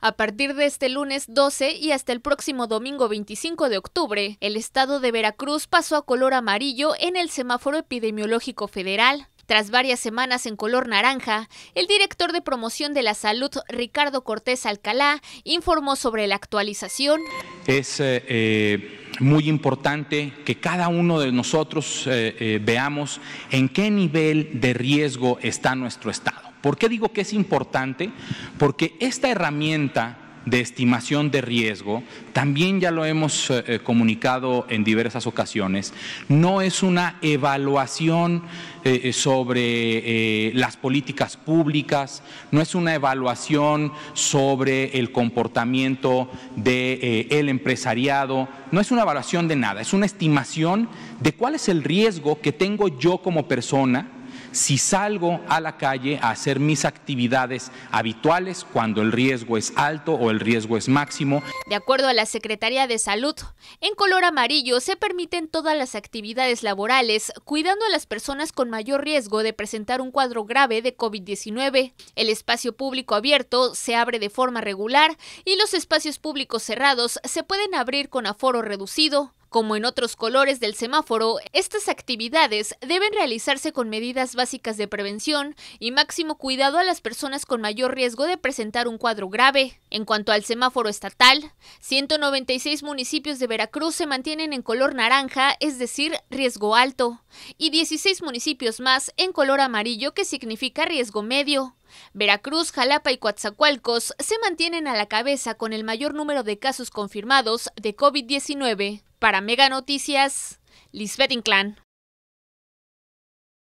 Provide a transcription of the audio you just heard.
A partir de este lunes 12 y hasta el próximo domingo 25 de octubre, el estado de Veracruz pasó a color amarillo en el semáforo epidemiológico federal. Tras varias semanas en color naranja, el director de promoción de la salud, Ricardo Cortés Alcalá, informó sobre la actualización. Es eh, eh, muy importante que cada uno de nosotros eh, eh, veamos en qué nivel de riesgo está nuestro Estado. ¿Por qué digo que es importante? Porque esta herramienta de estimación de riesgo, también ya lo hemos eh, eh, comunicado en diversas ocasiones, no es una evaluación eh, sobre las políticas públicas, no es una evaluación sobre el comportamiento del de, el empresariado, no es una evaluación de nada, es una estimación de cuál es el riesgo que tengo yo como persona si salgo a la calle a hacer mis actividades habituales cuando el riesgo es alto o el riesgo es máximo. De acuerdo a la Secretaría de Salud, en color amarillo se permiten todas las actividades laborales, cuidando a las personas con mayor riesgo de presentar un cuadro grave de COVID-19. El espacio público abierto se abre de forma regular y los espacios públicos cerrados se pueden abrir con aforo reducido. Como en otros colores del semáforo, estas actividades deben realizarse con medidas básicas de prevención y máximo cuidado a las personas con mayor riesgo de presentar un cuadro grave. En cuanto al semáforo estatal, 196 municipios de Veracruz se mantienen en color naranja, es decir, riesgo alto, y 16 municipios más en color amarillo, que significa riesgo medio. Veracruz, Jalapa y Coatzacoalcos se mantienen a la cabeza con el mayor número de casos confirmados de COVID-19. Para Mega Noticias, Lisbeth Inclán.